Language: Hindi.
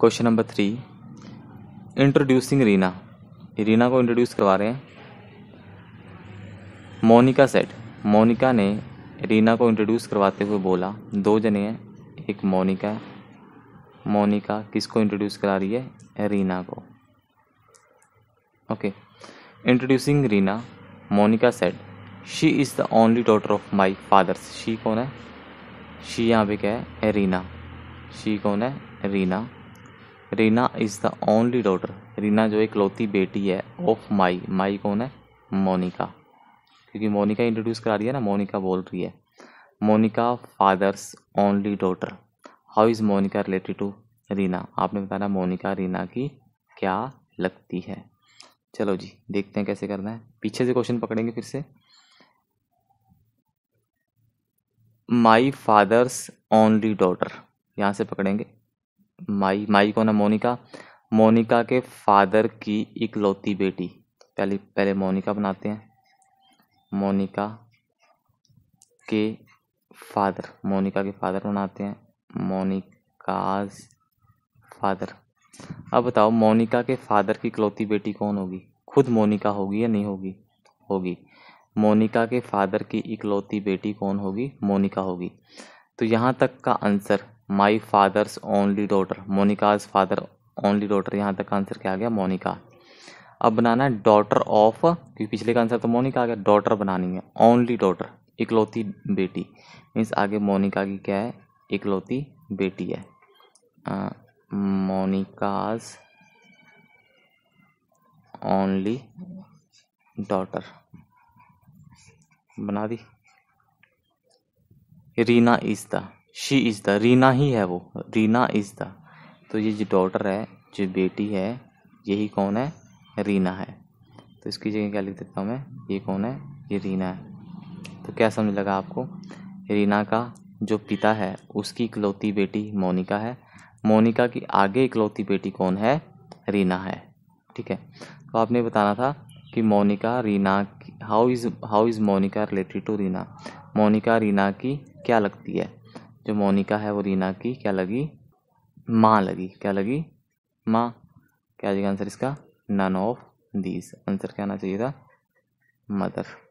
question number three introducing Reena Reena को इंट्रोड्यूस करवा रहे हैं मोनिका सेट मोनिका ने रीना को इंट्रोड्यूस करवाते हुए बोला दो जने हैं एक मोनिका मोनिका किसको इंट्रोड्यूस करा रही है रीना को okay introducing Reena Monica said she is the only daughter of my father's she कौन है शी यहाँ पे क्या है रीना शी कौन है Reena Reena is the only daughter Reena जो इकलौती बेटी है ऑफ माई माई कौन है मोनिका क्योंकि मोनिका इंट्रोड्यूस करा रही है ना मोनिका बोल रही है Monica father's only daughter how is Monica related to Reena आपने बताया मोनिका रीना की क्या लगती है चलो जी देखते हैं कैसे करना है पीछे से क्वेश्चन पकड़ेंगे फिर से माई फादर्स ओनली डॉटर यहाँ से पकड़ेंगे माई माई कौन है मोनिका मोनिका के फादर की इकलौती बेटी पहले पहले मोनिका बनाते हैं मोनिका के फादर मोनिका के फादर बनाते हैं मोनिकाज फादर अब बताओ मोनिका के फादर की इकलौती बेटी कौन होगी खुद मोनिका होगी या नहीं होगी होगी मोनिका के फादर की इकलौती बेटी कौन होगी मोनिका होगी तो यहाँ तक का answer my father's only daughter Monica's father only daughter यहाँ तक आंसर क्या आ गया मोनिका अब बनाना है डॉटर ऑफ क्योंकि पिछले का आंसर तो मोनिका आ गया डॉटर बनानी है ओनली डॉटर इकलौती बेटी मीन्स आगे मोनिका की क्या है इकलौती बेटी है मोनिकाज ओनली डॉटर बना दी Reena is the she is the Reena ही है वो रीना इज़ द तो ये जो डॉटर है जो बेटी है यही कौन है रीना है तो इसकी जगह क्या लिख देता हूँ मैं ये कौन है ये रीना है तो क्या समझ लगा आपको रीना का जो पिता है उसकी इकलौती बेटी मोनिका है मोनिका की आगे इकलौती बेटी कौन है रीना है ठीक है तो आपने बताना था कि Monica Reena how is how is Monica related to Reena Monica Reena की क्या लगती है जो मोनिका है वो रीना की क्या लगी माँ लगी क्या लगी माँ क्या आ जाएगा आंसर इसका नन ऑफ दीज आंसर क्या आना चाहिए था मदर